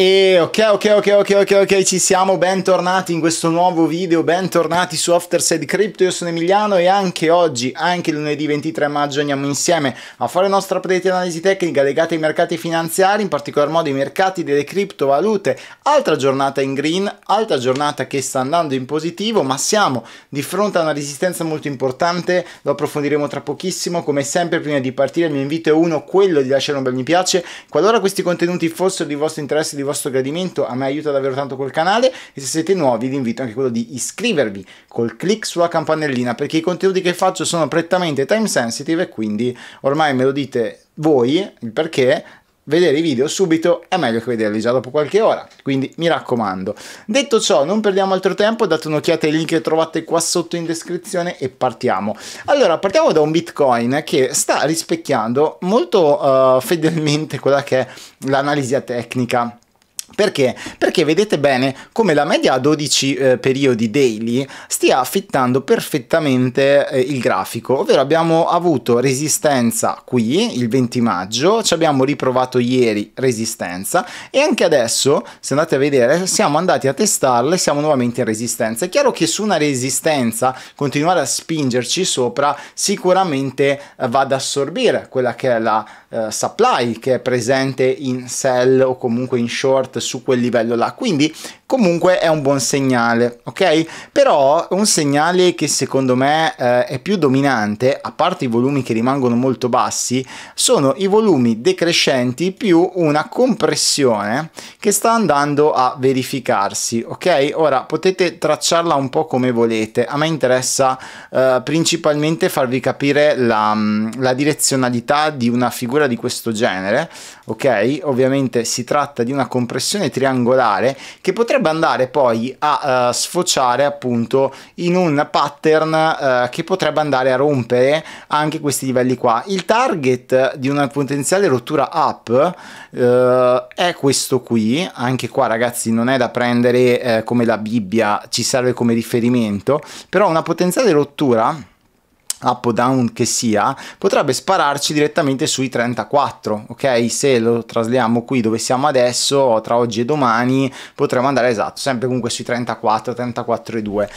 E ok, ok, ok, ok, ok, ok, ci siamo, bentornati in questo nuovo video, bentornati su Afterside Crypto, io sono Emiliano e anche oggi, anche lunedì 23 maggio andiamo insieme a fare la nostra predetta analisi tecnica legata ai mercati finanziari, in particolar modo ai mercati delle criptovalute, altra giornata in green, altra giornata che sta andando in positivo, ma siamo di fronte a una resistenza molto importante, lo approfondiremo tra pochissimo, come sempre prima di partire il mio invito è uno, quello di lasciare un bel mi piace, qualora questi contenuti fossero di vostro interesse, di vostro gradimento, a me aiuta davvero tanto quel canale e se siete nuovi vi invito anche quello di iscrivervi col clic sulla campanellina perché i contenuti che faccio sono prettamente time sensitive e quindi ormai me lo dite voi il perché vedere i video subito è meglio che vederli già dopo qualche ora, quindi mi raccomando. Detto ciò, non perdiamo altro tempo, date un'occhiata ai link che trovate qua sotto in descrizione e partiamo. Allora, partiamo da un Bitcoin che sta rispecchiando molto uh, fedelmente quella che è l'analisi tecnica perché? Perché vedete bene come la media a 12 eh, periodi daily stia affittando perfettamente eh, il grafico, ovvero abbiamo avuto resistenza qui il 20 maggio, ci abbiamo riprovato ieri resistenza e anche adesso, se andate a vedere, siamo andati a testarla e siamo nuovamente in resistenza. È chiaro che su una resistenza continuare a spingerci sopra sicuramente eh, va ad assorbire quella che è la eh, supply che è presente in sell o comunque in short su quel livello là. Quindi comunque è un buon segnale, ok? Però un segnale che secondo me eh, è più dominante, a parte i volumi che rimangono molto bassi, sono i volumi decrescenti più una compressione che sta andando a verificarsi, ok? Ora potete tracciarla un po' come volete, a me interessa eh, principalmente farvi capire la, mm, la direzionalità di una figura di questo genere, ok? Ovviamente si tratta di una compressione triangolare che potrebbe potrebbe andare poi a uh, sfociare appunto in un pattern uh, che potrebbe andare a rompere anche questi livelli qua. Il target di una potenziale rottura up uh, è questo qui, anche qua ragazzi non è da prendere come la Bibbia, ci serve come riferimento, però una potenziale rottura up o down che sia, potrebbe spararci direttamente sui 34, ok? Se lo trasliamo qui dove siamo adesso, tra oggi e domani, potremmo andare esatto, sempre comunque sui 34, 34 34,2.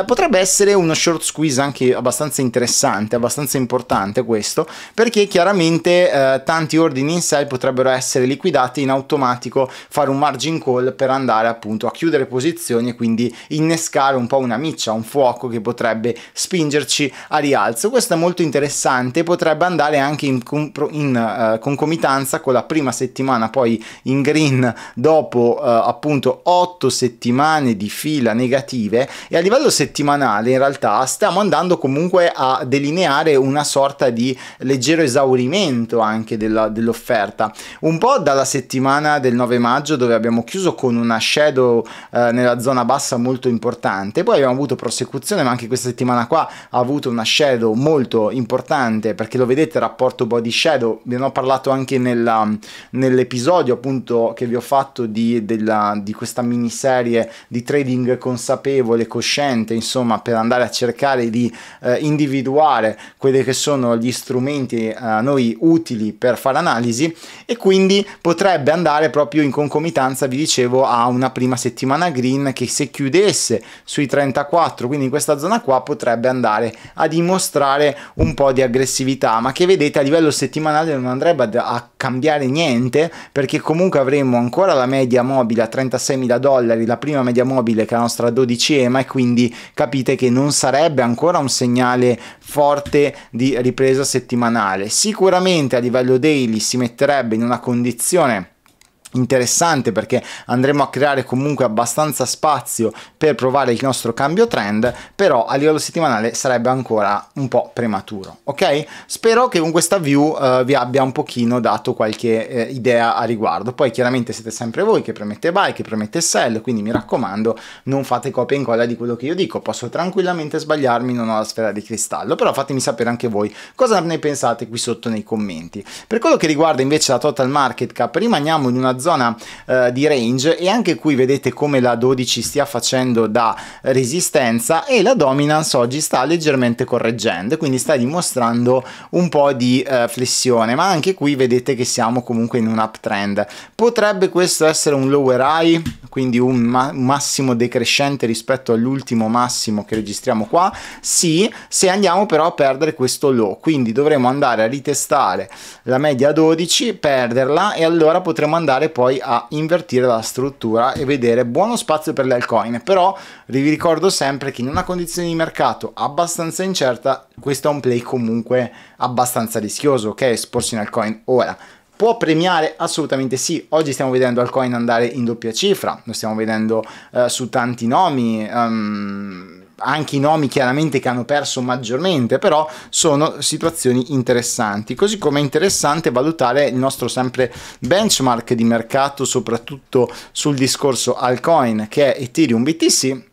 Eh, potrebbe essere uno short squeeze anche abbastanza interessante, abbastanza importante questo, perché chiaramente eh, tanti ordini in sell potrebbero essere liquidati in automatico, fare un margin call per andare appunto a chiudere posizioni e quindi innescare un po' una miccia, un fuoco che potrebbe spingerci a rialzo rialzo. Questo è molto interessante, potrebbe andare anche in, in uh, concomitanza con la prima settimana poi in green dopo uh, appunto 8 settimane di fila negative e a livello settimanale in realtà stiamo andando comunque a delineare una sorta di leggero esaurimento anche dell'offerta. un po' dalla settimana del 9 maggio dove abbiamo chiuso con una shadow eh, nella zona bassa molto importante, poi abbiamo avuto prosecuzione ma anche questa settimana qua ha avuto una shadow shadow molto importante perché lo vedete il rapporto body shadow, ne ho parlato anche nell'episodio appunto che vi ho fatto di, della, di questa miniserie di trading consapevole, cosciente, insomma per andare a cercare di eh, individuare quelli che sono gli strumenti a eh, noi utili per fare analisi e quindi potrebbe andare proprio in concomitanza, vi dicevo, a una prima settimana green che se chiudesse sui 34, quindi in questa zona qua potrebbe andare a dimostrare mostrare un po' di aggressività, ma che vedete a livello settimanale non andrebbe a cambiare niente perché comunque avremmo ancora la media mobile a 36.000 dollari, la prima media mobile che è la nostra 12 EMA e quindi capite che non sarebbe ancora un segnale forte di ripresa settimanale. Sicuramente a livello daily si metterebbe in una condizione interessante perché andremo a creare comunque abbastanza spazio per provare il nostro cambio trend però a livello settimanale sarebbe ancora un po' prematuro ok spero che con questa view eh, vi abbia un pochino dato qualche eh, idea a riguardo poi chiaramente siete sempre voi che premette buy che premette sell quindi mi raccomando non fate copia e incolla di quello che io dico posso tranquillamente sbagliarmi non ho la sfera di cristallo però fatemi sapere anche voi cosa ne pensate qui sotto nei commenti per quello che riguarda invece la total market cap rimaniamo in una zona zona eh, di range e anche qui vedete come la 12 stia facendo da resistenza e la dominance oggi sta leggermente correggendo quindi sta dimostrando un po' di eh, flessione ma anche qui vedete che siamo comunque in un uptrend potrebbe questo essere un lower high quindi un, ma- massimo decrescente rispetto all'ultimo massimo che registriamo qua, sì, se andiamo però a perdere questo low, quindi dovremo andare a ritestare la media 12, perderla e allora potremo andare poi a invertire la struttura e vedere buono spazio per le altcoin, però vi ricordo sempre che in una condizione di mercato abbastanza incerta questo è un play comunque abbastanza rischioso, ok? Esporsi in altcoin ora Può premiare? Assolutamente sì. Oggi stiamo vedendo Alcoin andare in doppia cifra, lo stiamo vedendo eh, su tanti nomi. Um, anche i nomi chiaramente che hanno perso maggiormente, però sono situazioni interessanti. Così come è interessante valutare il nostro sempre benchmark di mercato, soprattutto sul discorso altcoin che è Ethereum BTC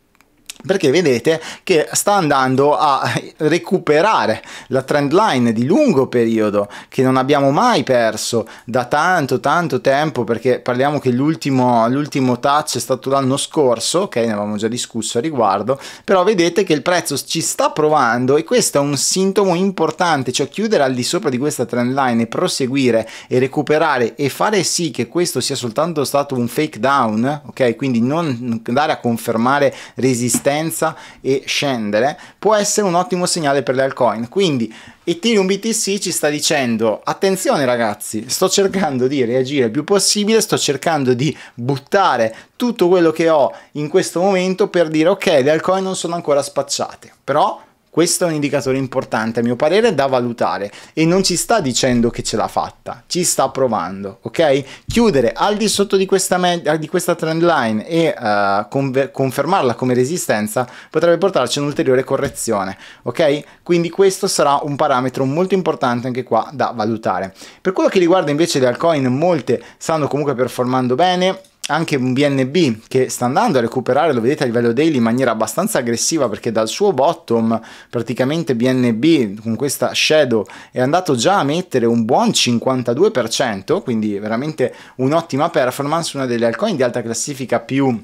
perché vedete che sta andando a recuperare la trend line di lungo periodo che non abbiamo mai perso da tanto tanto tempo perché parliamo che l'ultimo, l'ultimo touch è stato l'anno scorso ok ne avevamo già discusso a riguardo però vedete che il prezzo ci sta provando e questo è un sintomo importante cioè chiudere al di sopra di questa trend line e proseguire e recuperare e fare sì che questo sia soltanto stato un fake down ok quindi non andare a confermare resistenza sofferenza e scendere, può essere un ottimo segnale per le altcoin. Quindi Ethereum BTC ci sta dicendo attenzione ragazzi, sto cercando di reagire il più possibile, sto cercando di buttare tutto quello che ho in questo momento per dire ok, le altcoin non sono ancora spacciate, però questo è un indicatore importante, a mio parere, da valutare e non ci sta dicendo che ce l'ha fatta, ci sta provando, ok? Chiudere al di sotto di questa, med- di questa trend line e uh, eh, conver- confermarla come resistenza potrebbe portarci a un'ulteriore correzione, ok? Quindi questo sarà un parametro molto importante anche qua da valutare. Per quello che riguarda invece le altcoin, molte stanno comunque performando bene, anche un BNB che sta andando a recuperare, lo vedete a livello daily in maniera abbastanza aggressiva perché dal suo bottom praticamente BNB con questa shadow è andato già a mettere un buon 52%, quindi veramente un'ottima performance, una delle altcoin di alta classifica più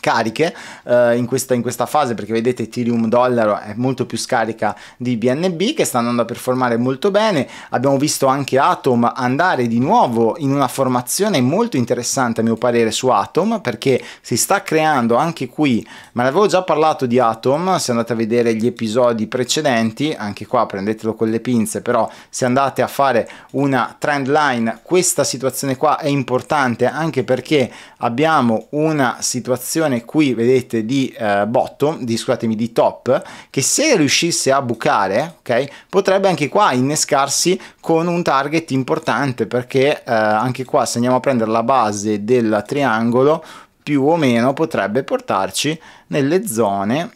cariche eh, in, questa, in, questa, fase perché vedete Ethereum dollaro è molto più scarica di BNB che sta andando a performare molto bene abbiamo visto anche Atom andare di nuovo in una formazione molto interessante a mio parere su Atom perché si sta creando anche qui ma l'avevo già parlato di Atom se andate a vedere gli episodi precedenti anche qua prendetelo con le pinze però se andate a fare una trend line questa situazione qua è importante anche perché abbiamo una situazione situazione qui vedete di eh, bottom, di, scusatemi, di top, che se riuscisse a bucare, ok potrebbe anche qua innescarsi con un target importante perché eh, anche qua se andiamo a prendere la base del triangolo più o meno potrebbe portarci nelle zone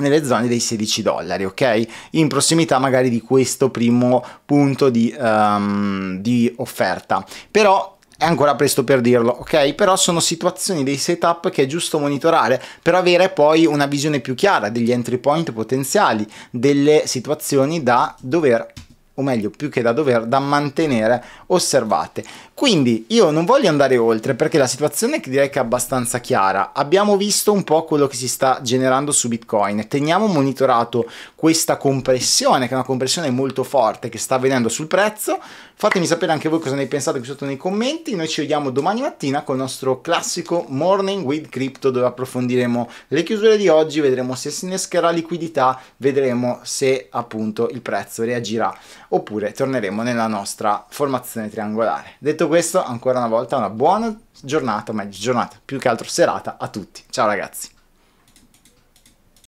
nelle zone dei 16 dollari, ok? In prossimità magari di questo primo punto di, um, di offerta. Però è ancora presto per dirlo, ok? Però sono situazioni dei setup che è giusto monitorare per avere poi una visione più chiara degli entry point potenziali, delle situazioni da dover o meglio più che da dover, da mantenere osservate. Quindi io non voglio andare oltre perché la situazione direi che è abbastanza chiara. Abbiamo visto un po' quello che si sta generando su Bitcoin. Teniamo monitorato questa compressione, che è una compressione molto forte che sta avvenendo sul prezzo. Fatemi sapere anche voi cosa ne pensate qui sotto nei commenti. Noi ci vediamo domani mattina con il nostro classico Morning with Crypto dove approfondiremo le chiusure di oggi, vedremo se si innescherà liquidità, vedremo se appunto il prezzo reagirà oppure torneremo nella nostra formazione triangolare. Detto questo, ancora una volta, una buona giornata, meglio giornata, più che altro serata a tutti. Ciao ragazzi.